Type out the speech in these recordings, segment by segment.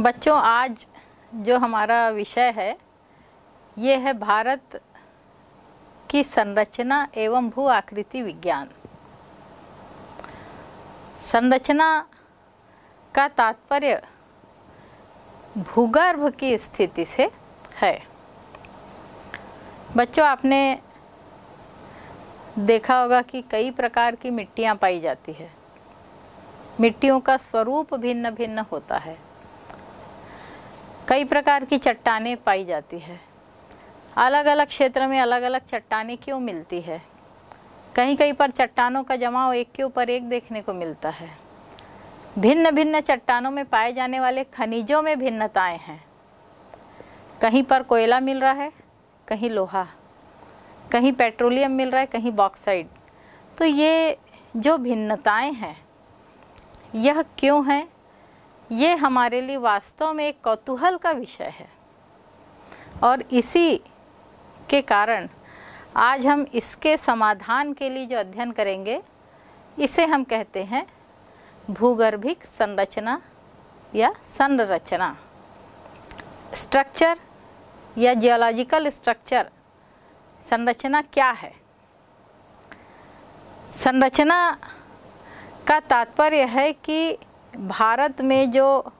बच्चों आज जो हमारा विषय है ये है भारत की संरचना एवं भू आकृति विज्ञान संरचना का तात्पर्य भूगर्भ की स्थिति से है बच्चों आपने देखा होगा कि कई प्रकार की मिट्टियाँ पाई जाती है मिट्टियों का स्वरूप भिन्न भिन्न होता है कई प्रकार की चट्टाने पाई जाती है अलग अलग क्षेत्र में अलग अलग चट्टाने क्यों मिलती है कहीं कहीं पर चट्टानों का जमाव एक के ऊपर एक देखने को मिलता है भिन्न भिन्न चट्टानों में पाए जाने वाले खनिजों में भिन्नताएं हैं कहीं पर कोयला मिल रहा है कहीं लोहा कहीं पेट्रोलियम मिल रहा है कहीं बॉक्साइड तो ये जो भिन्नताएं हैं यह क्यों हैं ये हमारे लिए वास्तव में एक कौतूहल का विषय है और इसी के कारण आज हम इसके समाधान के लिए जो अध्ययन करेंगे इसे हम कहते हैं भूगर्भिक संरचना या संरचना स्ट्रक्चर या जियोलॉजिकल स्ट्रक्चर संरचना क्या है संरचना का तात्पर्य है कि भारत में जो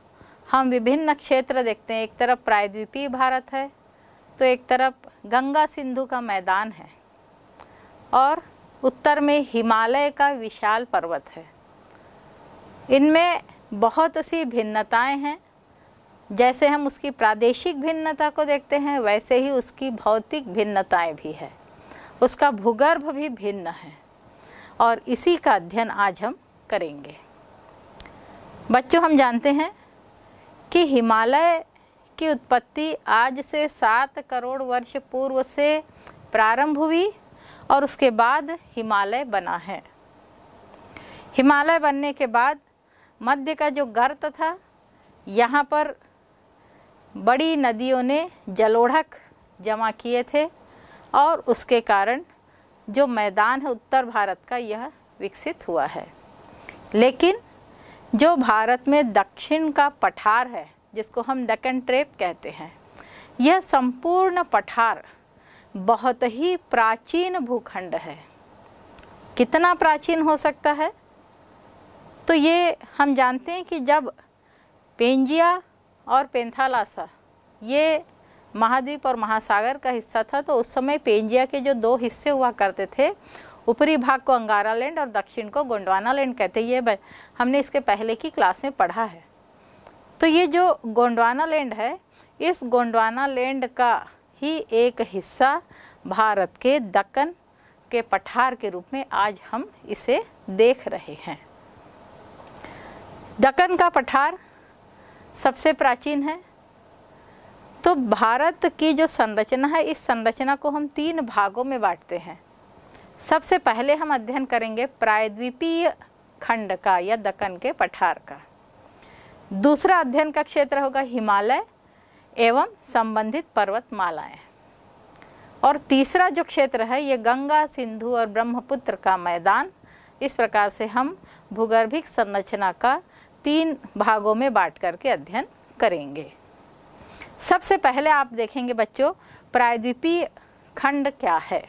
हम विभिन्न क्षेत्र देखते हैं एक तरफ प्रायद्वीपीय भारत है तो एक तरफ गंगा सिंधु का मैदान है और उत्तर में हिमालय का विशाल पर्वत है इनमें बहुत सी भिन्नताएं हैं जैसे हम उसकी प्रादेशिक भिन्नता को देखते हैं वैसे ही उसकी भौतिक भिन्नताएं भी है उसका भूगर्भ भी भिन्न है और इसी का अध्ययन आज हम करेंगे बच्चों हम जानते हैं कि हिमालय की उत्पत्ति आज से सात करोड़ वर्ष पूर्व से प्रारंभ हुई और उसके बाद हिमालय बना है हिमालय बनने के बाद मध्य का जो गर्त था यहाँ पर बड़ी नदियों ने जलोढ़क जमा किए थे और उसके कारण जो मैदान है उत्तर भारत का यह विकसित हुआ है लेकिन जो भारत में दक्षिण का पठार है जिसको हम दक्कन ट्रेप कहते हैं यह संपूर्ण पठार बहुत ही प्राचीन भूखंड है कितना प्राचीन हो सकता है तो ये हम जानते हैं कि जब पेंजिया और पेंथालासा ये महाद्वीप और महासागर का हिस्सा था तो उस समय पेंजिया के जो दो हिस्से हुआ करते थे ऊपरी भाग को अंगारा लैंड और दक्षिण को गोंडवाना लैंड कहते हैं ये हमने इसके पहले की क्लास में पढ़ा है तो ये जो गोंडवाना लैंड है इस गोंडवाना लैंड का ही एक हिस्सा भारत के दक्कन के पठार के रूप में आज हम इसे देख रहे हैं दक्कन का पठार सबसे प्राचीन है तो भारत की जो संरचना है इस संरचना को हम तीन भागों में बांटते हैं सबसे पहले हम अध्ययन करेंगे प्रायद्वीपीय खंड का या दक्कन के पठार का दूसरा अध्ययन का क्षेत्र होगा हिमालय एवं संबंधित पर्वतमालाएं और तीसरा जो क्षेत्र है ये गंगा सिंधु और ब्रह्मपुत्र का मैदान इस प्रकार से हम भूगर्भिक संरचना का तीन भागों में बांट करके अध्ययन करेंगे सबसे पहले आप देखेंगे बच्चों प्रायद्वीपीय खंड क्या है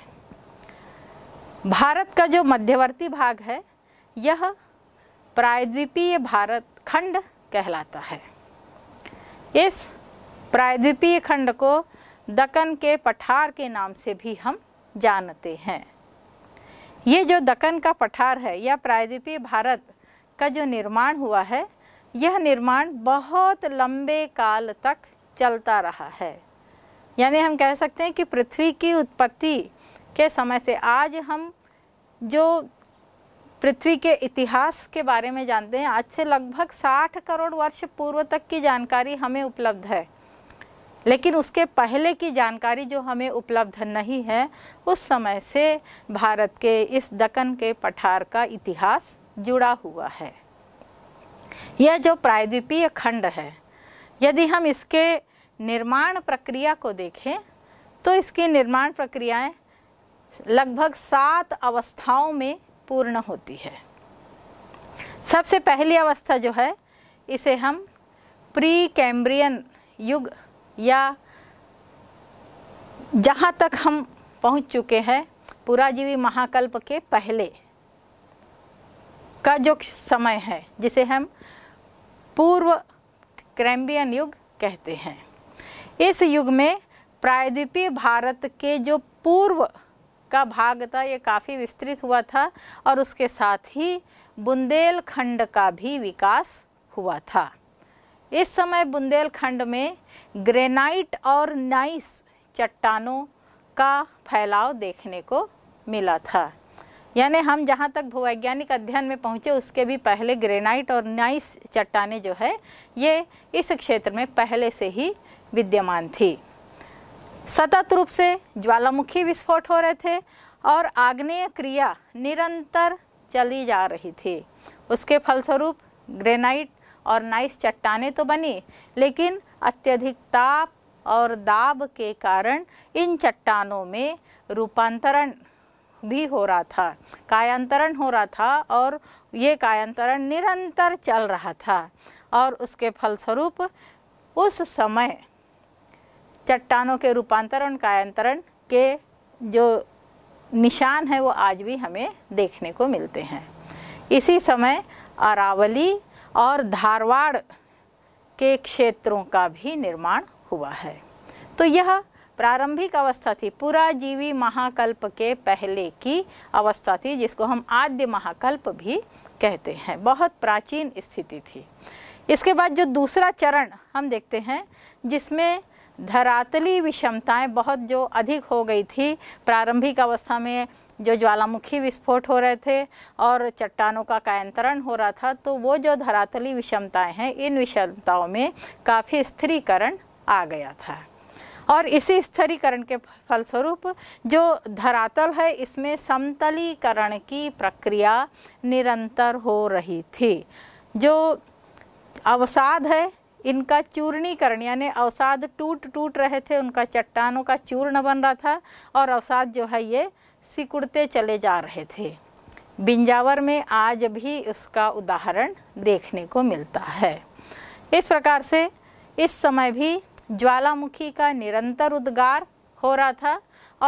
भारत का जो मध्यवर्ती भाग है यह प्रायद्वीपीय भारत खंड कहलाता है इस प्रायद्वीपीय खंड को दक्कन के पठार के नाम से भी हम जानते हैं ये जो दक्कन का पठार है या प्रायद्वीपीय भारत का जो निर्माण हुआ है यह निर्माण बहुत लंबे काल तक चलता रहा है यानी हम कह सकते हैं कि पृथ्वी की उत्पत्ति के समय से आज हम जो पृथ्वी के इतिहास के बारे में जानते हैं आज से लगभग 60 करोड़ वर्ष पूर्व तक की जानकारी हमें उपलब्ध है लेकिन उसके पहले की जानकारी जो हमें उपलब्ध नहीं है उस समय से भारत के इस दक्कन के पठार का इतिहास जुड़ा हुआ है यह जो प्रायद्वीपीय खंड है यदि हम इसके निर्माण प्रक्रिया को देखें तो इसकी निर्माण प्रक्रियाएं लगभग सात अवस्थाओं में पूर्ण होती है सबसे पहली अवस्था जो है इसे हम प्री कैम्ब्रियन युग या जहाँ तक हम पहुँच चुके हैं पुराजीवी महाकल्प के पहले का जो समय है जिसे हम पूर्व क्रैम्बियन युग कहते हैं इस युग में प्रायद्वीपीय भारत के जो पूर्व का भाग था ये काफ़ी विस्तृत हुआ था और उसके साथ ही बुंदेलखंड का भी विकास हुआ था इस समय बुंदेलखंड में ग्रेनाइट और नाइस चट्टानों का फैलाव देखने को मिला था यानी हम जहाँ तक भूवैज्ञानिक अध्ययन में पहुँचे उसके भी पहले ग्रेनाइट और नाइस चट्टाने जो है ये इस क्षेत्र में पहले से ही विद्यमान थी सतत रूप से ज्वालामुखी विस्फोट हो रहे थे और आग्नेय क्रिया निरंतर चली जा रही थी उसके फलस्वरूप ग्रेनाइट और नाइस चट्टाने तो बनी लेकिन अत्यधिक ताप और दाब के कारण इन चट्टानों में रूपांतरण भी हो रहा था कायांतरण हो रहा था और ये कायांतरण निरंतर चल रहा था और उसके फलस्वरूप उस समय चट्टानों के रूपांतरण कायांतरण के जो निशान है वो आज भी हमें देखने को मिलते हैं इसी समय अरावली और धारवाड़ के क्षेत्रों का भी निर्माण हुआ है तो यह प्रारंभिक अवस्था थी पुराजीवी महाकल्प के पहले की अवस्था थी जिसको हम आद्य महाकल्प भी कहते हैं बहुत प्राचीन स्थिति थी इसके बाद जो दूसरा चरण हम देखते हैं जिसमें धरातली विषमताएं बहुत जो अधिक हो गई थी प्रारंभिक अवस्था में जो ज्वालामुखी विस्फोट हो रहे थे और चट्टानों का कायंतरण हो रहा था तो वो जो धरातली विषमताएं हैं इन विषमताओं में काफ़ी स्थिरीकरण आ गया था और इसी स्थिरीकरण के फलस्वरूप जो धरातल है इसमें समतलीकरण की प्रक्रिया निरंतर हो रही थी जो अवसाद है इनका चूर्णीकरण यानी अवसाद टूट टूट रहे थे उनका चट्टानों का चूर्ण बन रहा था और अवसाद जो है ये सिकुड़ते चले जा रहे थे बिंजावर में आज भी उसका उदाहरण देखने को मिलता है इस प्रकार से इस समय भी ज्वालामुखी का निरंतर उद्गार हो रहा था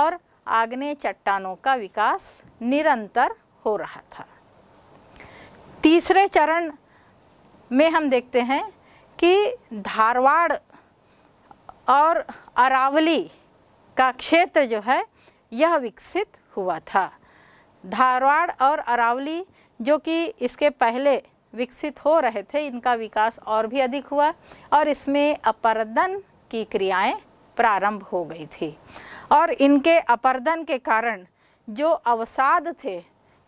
और आग्नेय चट्टानों का विकास निरंतर हो रहा था तीसरे चरण में हम देखते हैं कि धारवाड़ और अरावली का क्षेत्र जो है यह विकसित हुआ था धारवाड़ और अरावली जो कि इसके पहले विकसित हो रहे थे इनका विकास और भी अधिक हुआ और इसमें अपरदन की क्रियाएं प्रारंभ हो गई थी और इनके अपरदन के कारण जो अवसाद थे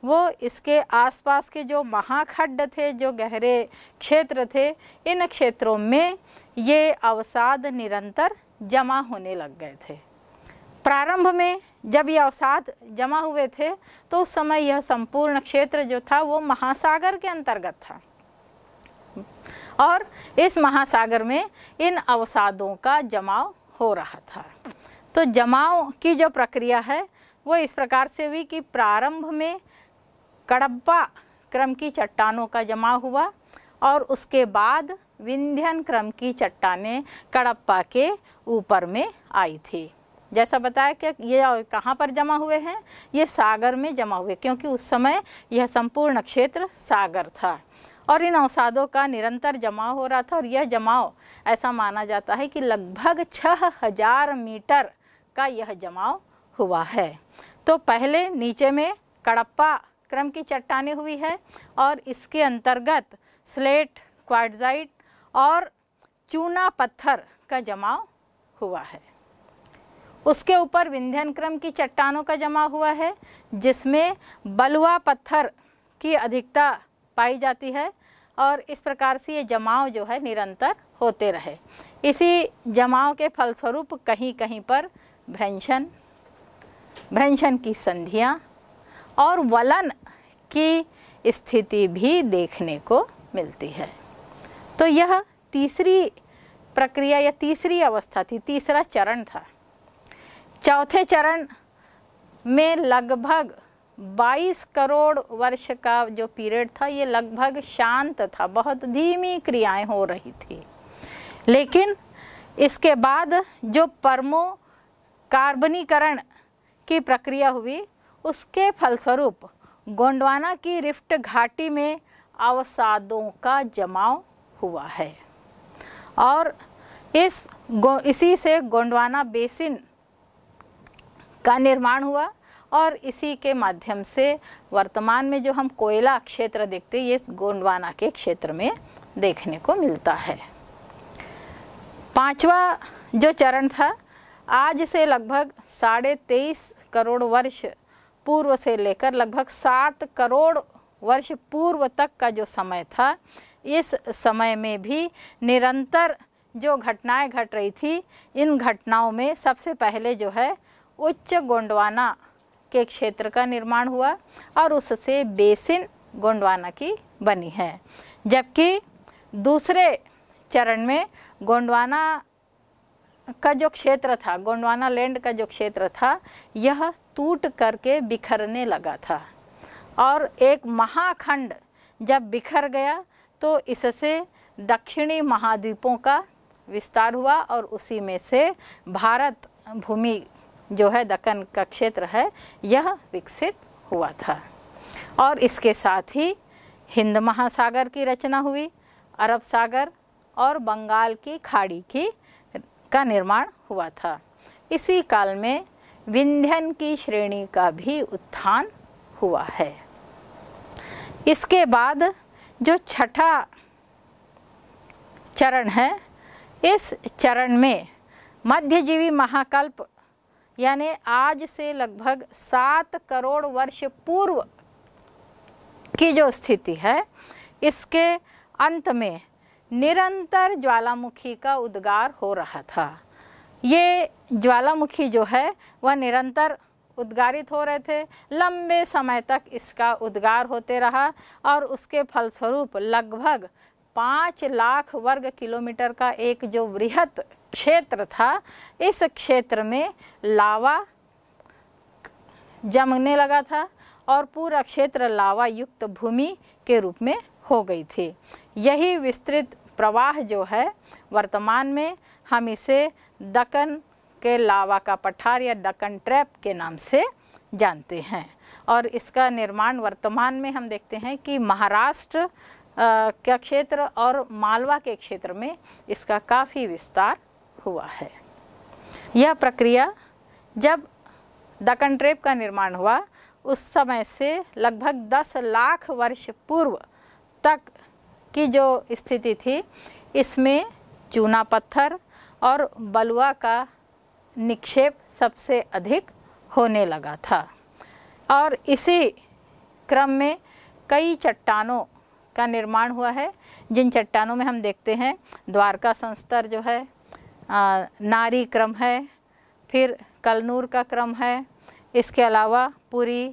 वो इसके आसपास के जो महाखड्ड थे जो गहरे क्षेत्र थे इन क्षेत्रों में ये अवसाद निरंतर जमा होने लग गए थे प्रारंभ में जब ये अवसाद जमा हुए थे तो उस समय यह संपूर्ण क्षेत्र जो था वो महासागर के अंतर्गत था और इस महासागर में इन अवसादों का जमाव हो रहा था तो जमाव की जो प्रक्रिया है वो इस प्रकार से हुई कि प्रारंभ में कड़ब्बा क्रम की चट्टानों का जमा हुआ और उसके बाद विंध्यन क्रम की चट्टाने कड़प्पा के ऊपर में आई थी जैसा बताया कि ये कहाँ पर जमा हुए हैं ये सागर में जमा हुए क्योंकि उस समय यह संपूर्ण क्षेत्र सागर था और इन अवसादों का निरंतर जमाव हो रहा था और यह जमाव ऐसा माना जाता है कि लगभग छः हजार मीटर का यह जमाव हुआ है तो पहले नीचे में कड़प्पा क्रम की चट्टानें हुई है और इसके अंतर्गत स्लेट क्वाडजाइट और चूना पत्थर का जमाव हुआ है उसके ऊपर विंध्यन क्रम की चट्टानों का जमा हुआ है जिसमें बलुआ पत्थर की अधिकता पाई जाती है और इस प्रकार से ये जमाव जो है निरंतर होते रहे इसी जमाव के फलस्वरूप कहीं कहीं पर भ्रंशन भ्रंशन की संधियाँ और वलन की स्थिति भी देखने को मिलती है तो यह तीसरी प्रक्रिया या तीसरी अवस्था थी तीसरा चरण था चौथे चरण में लगभग 22 करोड़ वर्ष का जो पीरियड था ये लगभग शांत था बहुत धीमी क्रियाएं हो रही थी लेकिन इसके बाद जो परमो कार्बनीकरण की प्रक्रिया हुई उसके फलस्वरूप गोंडवाना की रिफ्ट घाटी में अवसादों का जमाव हुआ है और इस इसी से गोंडवाना बेसिन का निर्माण हुआ और इसी के माध्यम से वर्तमान में जो हम कोयला क्षेत्र देखते हैं ये गोंडवाना के क्षेत्र में देखने को मिलता है पांचवा जो चरण था आज से लगभग साढ़े तेईस करोड़ वर्ष पूर्व से लेकर लगभग सात करोड़ वर्ष पूर्व तक का जो समय था इस समय में भी निरंतर जो घटनाएं घट रही थी इन घटनाओं में सबसे पहले जो है उच्च गोंडवाना के क्षेत्र का निर्माण हुआ और उससे बेसिन गोंडवाना की बनी है जबकि दूसरे चरण में गोंडवाना का जो क्षेत्र था गोंडवाना लैंड का जो क्षेत्र था यह टूट करके बिखरने लगा था और एक महाखंड जब बिखर गया तो इससे दक्षिणी महाद्वीपों का विस्तार हुआ और उसी में से भारत भूमि जो है दक्कन का क्षेत्र है यह विकसित हुआ था और इसके साथ ही हिंद महासागर की रचना हुई अरब सागर और बंगाल की खाड़ी की का निर्माण हुआ था इसी काल में विंध्यन की श्रेणी का भी उत्थान हुआ है इसके बाद जो छठा चरण है इस चरण में मध्यजीवी महाकल्प यानी आज से लगभग सात करोड़ वर्ष पूर्व की जो स्थिति है इसके अंत में निरंतर ज्वालामुखी का उद्गार हो रहा था ये ज्वालामुखी जो है वह निरंतर उद्गारित हो रहे थे लंबे समय तक इसका उद्गार होते रहा और उसके फलस्वरूप लगभग पाँच लाख वर्ग किलोमीटर का एक जो वृहत क्षेत्र था इस क्षेत्र में लावा जमने लगा था और पूरा क्षेत्र लावा युक्त भूमि के रूप में हो गई थी यही विस्तृत प्रवाह जो है वर्तमान में हम इसे दक्कन के लावा का पठार या दकन ट्रैप के नाम से जानते हैं और इसका निर्माण वर्तमान में हम देखते हैं कि महाराष्ट्र के क्षेत्र और मालवा के क्षेत्र में इसका काफ़ी विस्तार हुआ है यह प्रक्रिया जब दक्कन ट्रैप का निर्माण हुआ उस समय से लगभग 10 लाख वर्ष पूर्व तक की जो स्थिति थी इसमें चूना पत्थर और बलुआ का निक्षेप सबसे अधिक होने लगा था और इसी क्रम में कई चट्टानों का निर्माण हुआ है जिन चट्टानों में हम देखते हैं द्वारका संस्तर जो है नारी क्रम है फिर कलनूर का क्रम है इसके अलावा पुरी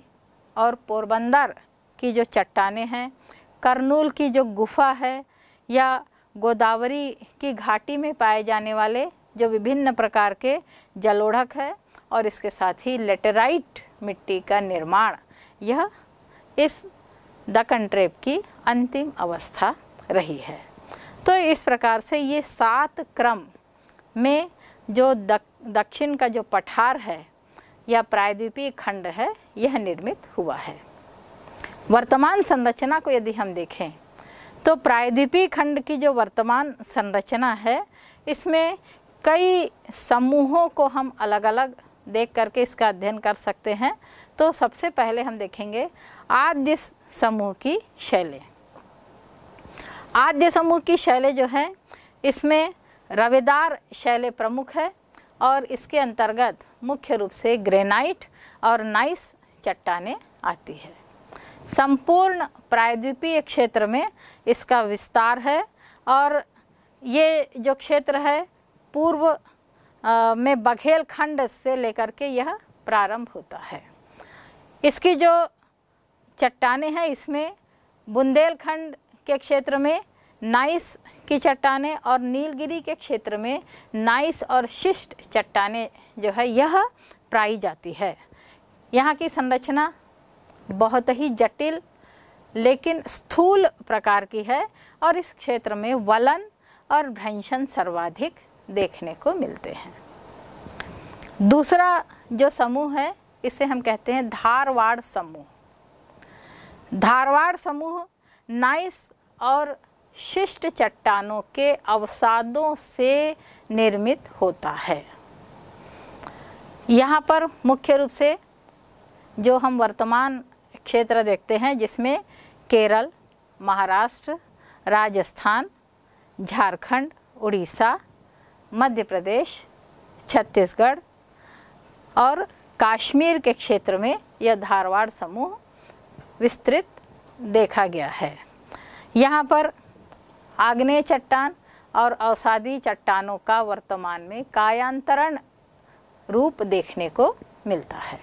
और पोरबंदर की जो चट्टाने हैं करनूल की जो गुफा है या गोदावरी की घाटी में पाए जाने वाले जो विभिन्न प्रकार के जलोढ़क है और इसके साथ ही लेटेराइट मिट्टी का निर्माण यह इस दक्कन ट्रेप की अंतिम अवस्था रही है तो इस प्रकार से ये सात क्रम में जो दक, दक्षिण का जो पठार है या प्रायद्वीपीय खंड है यह निर्मित हुआ है वर्तमान संरचना को यदि हम देखें तो प्रायद्वीपीय खंड की जो वर्तमान संरचना है इसमें कई समूहों को हम अलग अलग देख करके इसका अध्ययन कर सकते हैं तो सबसे पहले हम देखेंगे आद्य समूह की शैली आद्य समूह की शैली जो है इसमें रवेदार शैली प्रमुख है और इसके अंतर्गत मुख्य रूप से ग्रेनाइट और नाइस चट्टाने आती है संपूर्ण प्रायद्वीपीय क्षेत्र में इसका विस्तार है और ये जो क्षेत्र है पूर्व में बघेल खंड से लेकर के यह प्रारंभ होता है इसकी जो चट्टाने हैं इसमें बुंदेलखंड के क्षेत्र में नाइस की चट्टाने और नीलगिरी के क्षेत्र में नाइस और शिष्ट चट्टाने जो है यह प्राई जाती है यहाँ की संरचना बहुत ही जटिल लेकिन स्थूल प्रकार की है और इस क्षेत्र में वलन और भ्रंशन सर्वाधिक देखने को मिलते हैं दूसरा जो समूह है इसे हम कहते हैं धारवाड़ समूह धारवाड़ समूह नाइस और शिष्ट चट्टानों के अवसादों से निर्मित होता है यहाँ पर मुख्य रूप से जो हम वर्तमान क्षेत्र देखते हैं जिसमें केरल महाराष्ट्र राजस्थान झारखंड उड़ीसा मध्य प्रदेश छत्तीसगढ़ और कश्मीर के क्षेत्र में यह धारवाड़ समूह विस्तृत देखा गया है यहाँ पर आग्नेय चट्टान और अवसादी चट्टानों का वर्तमान में कायांतरण रूप देखने को मिलता है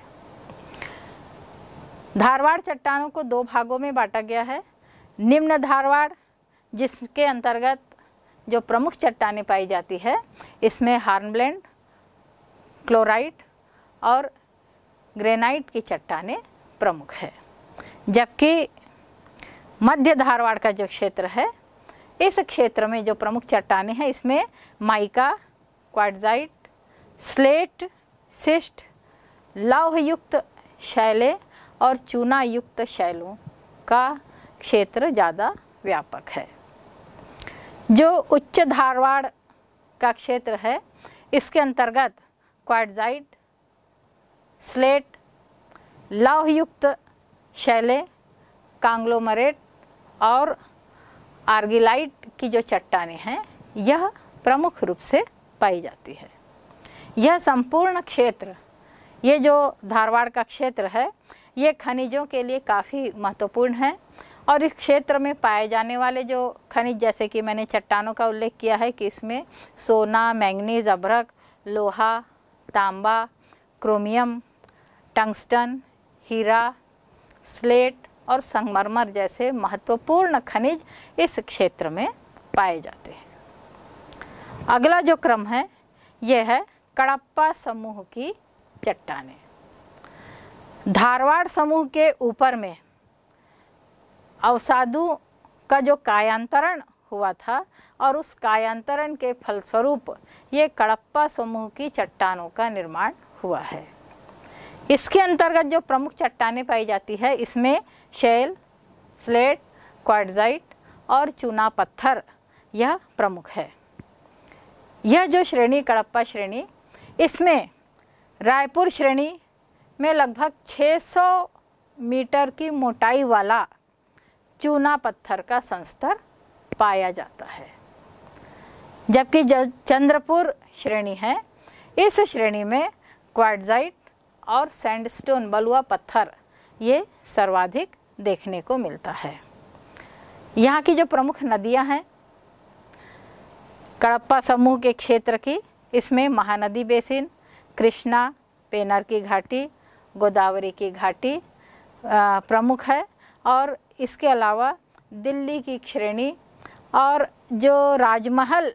धारवाड़ चट्टानों को दो भागों में बांटा गया है निम्न धारवाड़ जिसके अंतर्गत जो प्रमुख चट्टानें पाई जाती है इसमें हार्नब्लेंड क्लोराइट और ग्रेनाइट की चट्टानें प्रमुख है जबकि मध्य धारवाड़ का जो क्षेत्र है इस क्षेत्र में जो प्रमुख चट्टानें हैं इसमें माइका क्वाडजाइट स्लेट सिस्ट लौहयुक्त शैले और चूना युक्त शैलों का क्षेत्र ज़्यादा व्यापक है जो उच्च धारवाड़ का क्षेत्र है इसके अंतर्गत क्वाडजाइट स्लेट लौहयुक्त शैले कांग्लोमरेट और आर्गिलाइट की जो चट्टाने हैं यह प्रमुख रूप से पाई जाती है यह संपूर्ण क्षेत्र ये जो धारवाड़ का क्षेत्र है ये खनिजों के लिए काफ़ी महत्वपूर्ण है और इस क्षेत्र में पाए जाने वाले जो खनिज जैसे कि मैंने चट्टानों का उल्लेख किया है कि इसमें सोना मैंगनीज अभ्रक लोहा तांबा क्रोमियम टंगस्टन हीरा स्लेट और संगमरमर जैसे महत्वपूर्ण खनिज इस क्षेत्र में पाए जाते हैं अगला जो क्रम है यह है कड़प्पा समूह की चट्टाने धारवाड़ समूह के ऊपर में अवसाधु का जो कायांतरण हुआ था और उस कायांतरण के फलस्वरूप ये कड़प्पा समूह की चट्टानों का निर्माण हुआ है इसके अंतर्गत जो प्रमुख चट्टानें पाई जाती है इसमें शैल स्लेट क्वाडजाइट और चूना पत्थर यह प्रमुख है यह जो श्रेणी कड़प्पा श्रेणी इसमें रायपुर श्रेणी में लगभग 600 मीटर की मोटाई वाला चूना पत्थर का संस्तर पाया जाता है जबकि चंद्रपुर श्रेणी है इस श्रेणी में क्वाडजाइट और सैंडस्टोन बलुआ पत्थर ये सर्वाधिक देखने को मिलता है यहाँ की जो प्रमुख नदियाँ हैं कड़प्पा समूह के क्षेत्र की इसमें महानदी बेसिन कृष्णा पेनर की घाटी गोदावरी की घाटी प्रमुख है और इसके अलावा दिल्ली की श्रेणी और जो राजमहल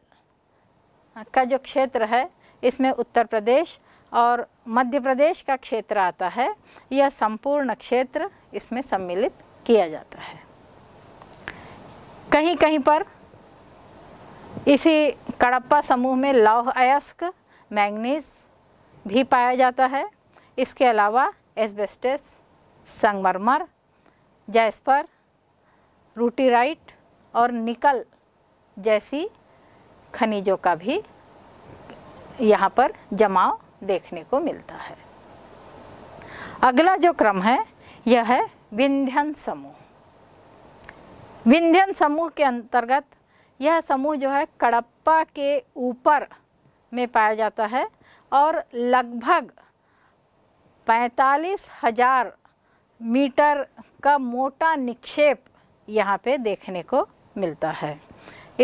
का जो क्षेत्र है इसमें उत्तर प्रदेश और मध्य प्रदेश का क्षेत्र आता है यह संपूर्ण क्षेत्र इसमें सम्मिलित किया जाता है कहीं कहीं पर इसी कड़प्पा समूह में लौह अयस्क मैंगनीज भी पाया जाता है इसके अलावा एस्बेस्टस संगमरमर जैस्पर रूटीराइट और निकल जैसी खनिजों का भी यहाँ पर जमाव देखने को मिलता है अगला जो क्रम है यह है विंध्यन समूह विंध्यन समूह के अंतर्गत यह समूह जो है कड़प्पा के ऊपर में पाया जाता है और लगभग पैंतालीस हजार मीटर का मोटा निक्षेप यहाँ पे देखने को मिलता है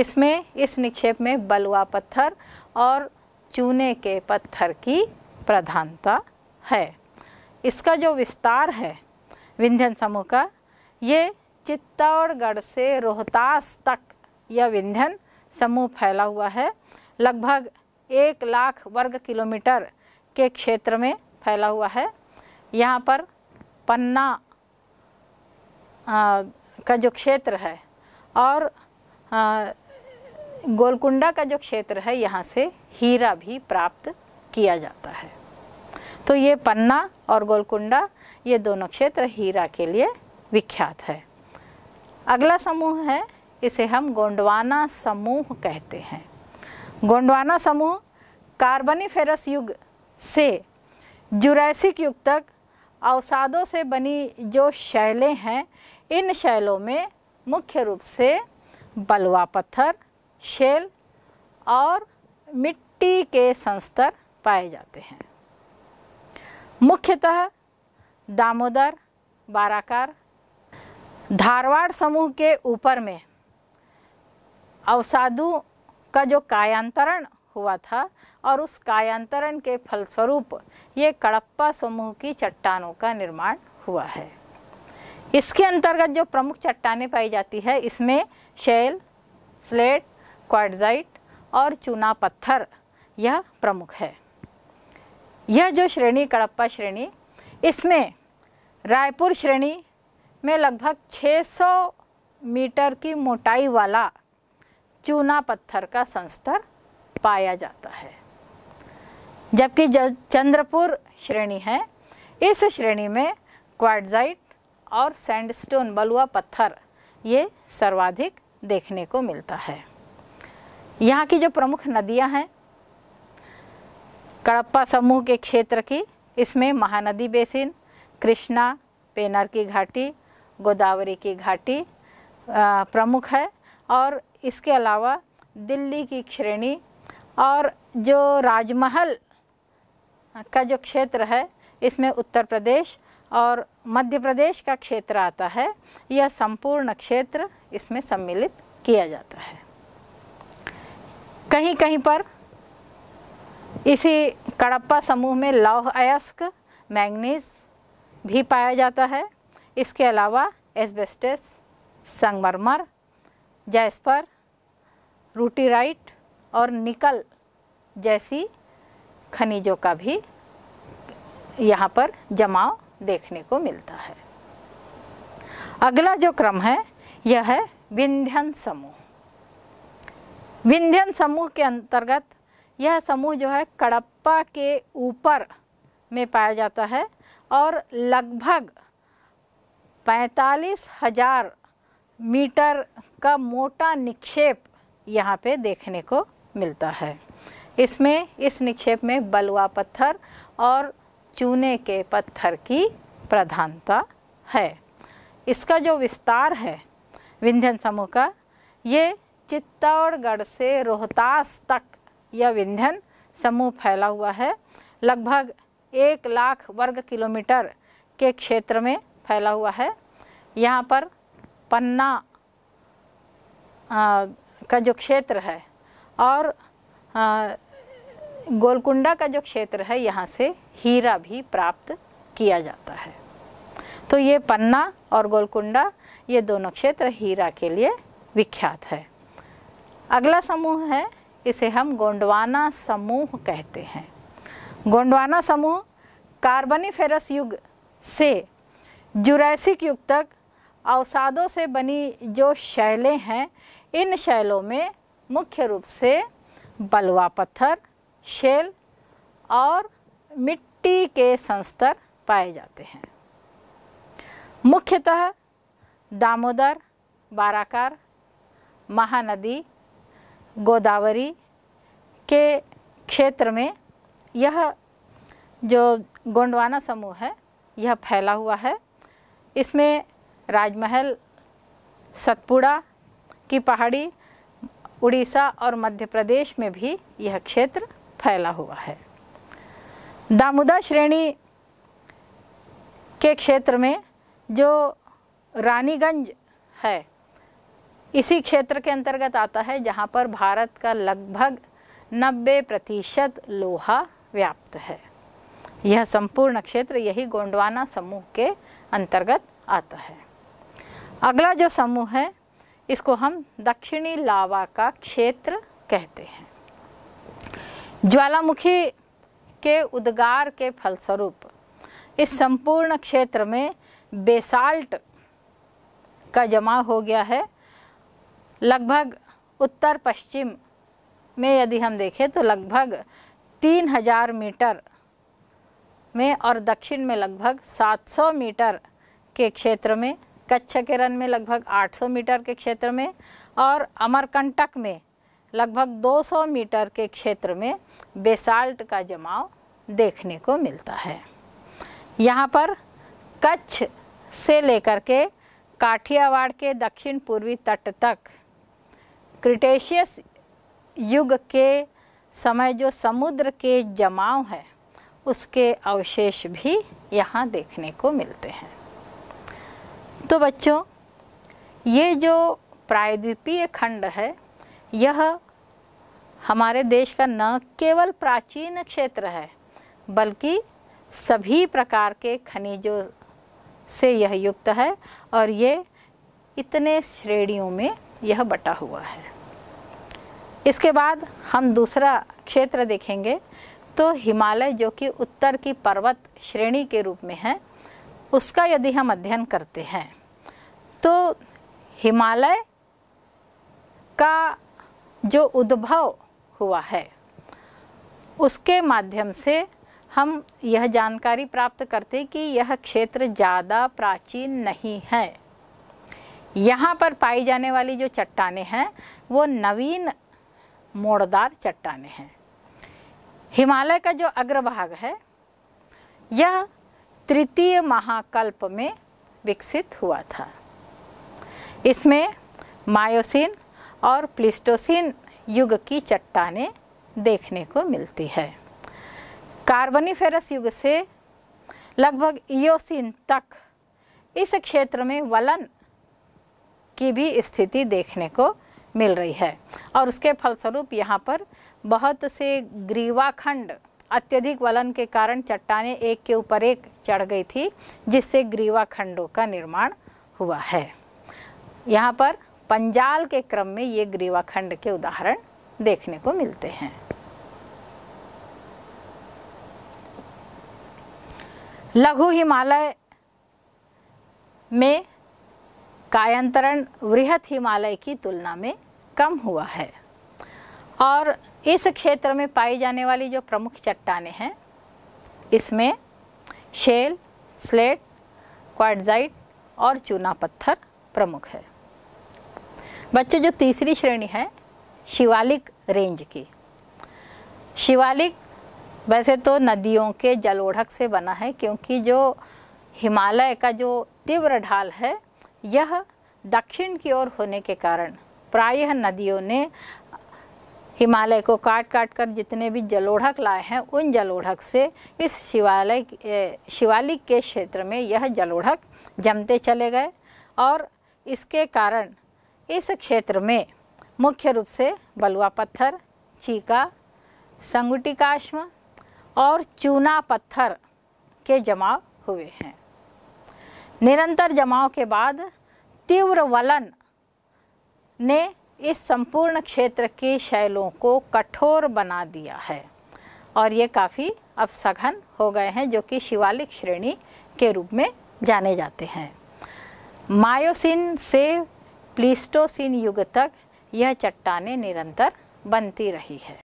इसमें इस निक्षेप में बलुआ पत्थर और चूने के पत्थर की प्रधानता है इसका जो विस्तार है विंध्यन समूह का ये चित्तौड़गढ़ से रोहतास तक यह विंध्यन समूह फैला हुआ है लगभग एक लाख वर्ग किलोमीटर के क्षेत्र में फैला हुआ है यहाँ पर पन्ना का जो क्षेत्र है और गोलकुंडा का जो क्षेत्र है यहाँ से हीरा भी प्राप्त किया जाता है तो ये पन्ना और गोलकुंडा ये दोनों क्षेत्र हीरा के लिए विख्यात है अगला समूह है इसे हम गोंडवाना समूह कहते हैं गोंडवाना समूह फेरस युग से जुरैसिक युग तक अवसादों से बनी जो शैलें हैं इन शैलों में मुख्य रूप से बलुआ पत्थर शेल और मिट्टी के संस्तर पाए जाते हैं मुख्यतः दामोदर बाराकार धारवाड़ समूह के ऊपर में अवसादों का जो कायांतरण हुआ था और उस कायांतरण के फलस्वरूप ये कड़प्पा समूह की चट्टानों का निर्माण हुआ है इसके अंतर्गत जो प्रमुख चट्टाने पाई जाती है इसमें शैल स्लेट क्वाडजाइट और चूना पत्थर यह प्रमुख है यह जो श्रेणी कड़प्पा श्रेणी इसमें रायपुर श्रेणी में लगभग 600 मीटर की मोटाई वाला चूना पत्थर का संस्तर पाया जाता है जबकि जो चंद्रपुर श्रेणी है इस श्रेणी में क्वाडजाइट और सैंडस्टोन बलुआ पत्थर ये सर्वाधिक देखने को मिलता है यहाँ की जो प्रमुख नदियाँ हैं कड़प्पा समूह के क्षेत्र की इसमें महानदी बेसिन कृष्णा पेनर की घाटी गोदावरी की घाटी प्रमुख है और इसके अलावा दिल्ली की श्रेणी और जो राजमहल का जो क्षेत्र है इसमें उत्तर प्रदेश और मध्य प्रदेश का क्षेत्र आता है यह संपूर्ण क्षेत्र इसमें सम्मिलित किया जाता है कहीं कहीं पर इसी कड़प्पा समूह में लौह अयस्क मैंगनीज भी पाया जाता है इसके अलावा एस्बेस्टस संगमरमर रूटी रूटीराइट और निकल जैसी खनिजों का भी यहाँ पर जमाव देखने को मिलता है अगला जो क्रम है यह है विंध्यन समूह विंध्यन समूह के अंतर्गत यह समूह जो है कड़प्पा के ऊपर में पाया जाता है और लगभग पैंतालीस हजार मीटर का मोटा निक्षेप यहाँ पे देखने को मिलता है इसमें इस निक्षेप में बलुआ पत्थर और चूने के पत्थर की प्रधानता है इसका जो विस्तार है विंध्यन समूह का ये चित्तौड़गढ़ से रोहतास तक यह विंध्यन समूह फैला हुआ है लगभग एक लाख वर्ग किलोमीटर के क्षेत्र में फैला हुआ है यहाँ पर पन्ना आ, का जो क्षेत्र है और गोलकुंडा का जो क्षेत्र है यहाँ से हीरा भी प्राप्त किया जाता है तो ये पन्ना और गोलकुंडा ये दोनों क्षेत्र हीरा के लिए विख्यात है अगला समूह है इसे हम गोंडवाना समूह कहते हैं गोंडवाना समूह कार्बनीफेरस युग से जुरैसिक युग तक अवसादों से बनी जो शैलें हैं इन शैलों में मुख्य रूप से बलुआ पत्थर शेल और मिट्टी के संस्तर पाए जाते हैं मुख्यतः दामोदर बाराकार महानदी गोदावरी के क्षेत्र में यह जो गोंडवाना समूह है यह फैला हुआ है इसमें राजमहल सतपुड़ा की पहाड़ी उड़ीसा और मध्य प्रदेश में भी यह क्षेत्र फैला हुआ है दामोदा श्रेणी के क्षेत्र में जो रानीगंज है इसी क्षेत्र के अंतर्गत आता है जहाँ पर भारत का लगभग 90 प्रतिशत लोहा व्याप्त है यह संपूर्ण क्षेत्र यही गोंडवाना समूह के अंतर्गत आता है अगला जो समूह है इसको हम दक्षिणी लावा का क्षेत्र कहते हैं ज्वालामुखी के उद्गार के फलस्वरूप इस संपूर्ण क्षेत्र में बेसाल्ट का जमा हो गया है लगभग उत्तर पश्चिम में यदि हम देखें तो लगभग तीन हजार मीटर में और दक्षिण में लगभग 700 मीटर के क्षेत्र में कच्छ के रन में लगभग 800 मीटर के क्षेत्र में और अमरकंटक में लगभग 200 मीटर के क्षेत्र में बेसाल्ट का जमाव देखने को मिलता है यहाँ पर कच्छ से लेकर के काठियावाड़ के दक्षिण पूर्वी तट तक क्रिटेशियस युग के समय जो समुद्र के जमाव है उसके अवशेष भी यहाँ देखने को मिलते हैं तो बच्चों ये जो प्रायद्वीपीय खंड है यह हमारे देश का न केवल प्राचीन क्षेत्र है बल्कि सभी प्रकार के खनिजों से यह युक्त है और ये इतने श्रेणियों में यह बटा हुआ है इसके बाद हम दूसरा क्षेत्र देखेंगे तो हिमालय जो कि उत्तर की पर्वत श्रेणी के रूप में है उसका यदि हम अध्ययन करते हैं तो हिमालय का जो उद्भव हुआ है उसके माध्यम से हम यह जानकारी प्राप्त करते कि यह क्षेत्र ज़्यादा प्राचीन नहीं है यहाँ पर पाई जाने वाली जो चट्टानें हैं वो नवीन मोड़दार चट्टानें हैं हिमालय का जो अग्रभाग है यह तृतीय महाकल्प में विकसित हुआ था इसमें मायोसिन और प्लिस्टोसिन युग की चट्टाने देखने को मिलती है कार्बनीफेरस युग से लगभग ईयोसिन तक इस क्षेत्र में वलन की भी स्थिति देखने को मिल रही है और उसके फलस्वरूप यहाँ पर बहुत से ग्रीवाखंड अत्यधिक वलन के कारण चट्टाने एक के ऊपर एक चढ़ गई थी जिससे ग्रीवा खंडों का निर्माण हुआ है यहाँ पर पंजाल के क्रम में ये ग्रीवा खंड के उदाहरण देखने को मिलते हैं लघु हिमालय में कायांतरण वृहत हिमालय की तुलना में कम हुआ है और इस क्षेत्र में पाई जाने वाली जो प्रमुख चट्टाने हैं इसमें शेल स्लेट क्वाडजाइट और चूना पत्थर प्रमुख है बच्चों जो तीसरी श्रेणी है शिवालिक रेंज की शिवालिक वैसे तो नदियों के जलोढ़क से बना है क्योंकि जो हिमालय का जो तीव्र ढाल है यह दक्षिण की ओर होने के कारण प्रायः नदियों ने हिमालय को काट काट कर जितने भी जलोढ़क लाए हैं उन जलोढ़क से इस शिवालय शिवालिक के क्षेत्र में यह जलोढ़क जमते चले गए और इसके कारण इस क्षेत्र में मुख्य रूप से बलुआ पत्थर चीका संगुटी काश्म और चूना पत्थर के जमाव हुए हैं निरंतर जमाव के बाद तीव्र वलन ने इस संपूर्ण क्षेत्र की शैलों को कठोर बना दिया है और ये काफ़ी अब सघन हो गए हैं जो कि शिवालिक श्रेणी के रूप में जाने जाते हैं मायोसिन से प्लीस्टोसिन युग तक यह चट्टाने निरंतर बनती रही है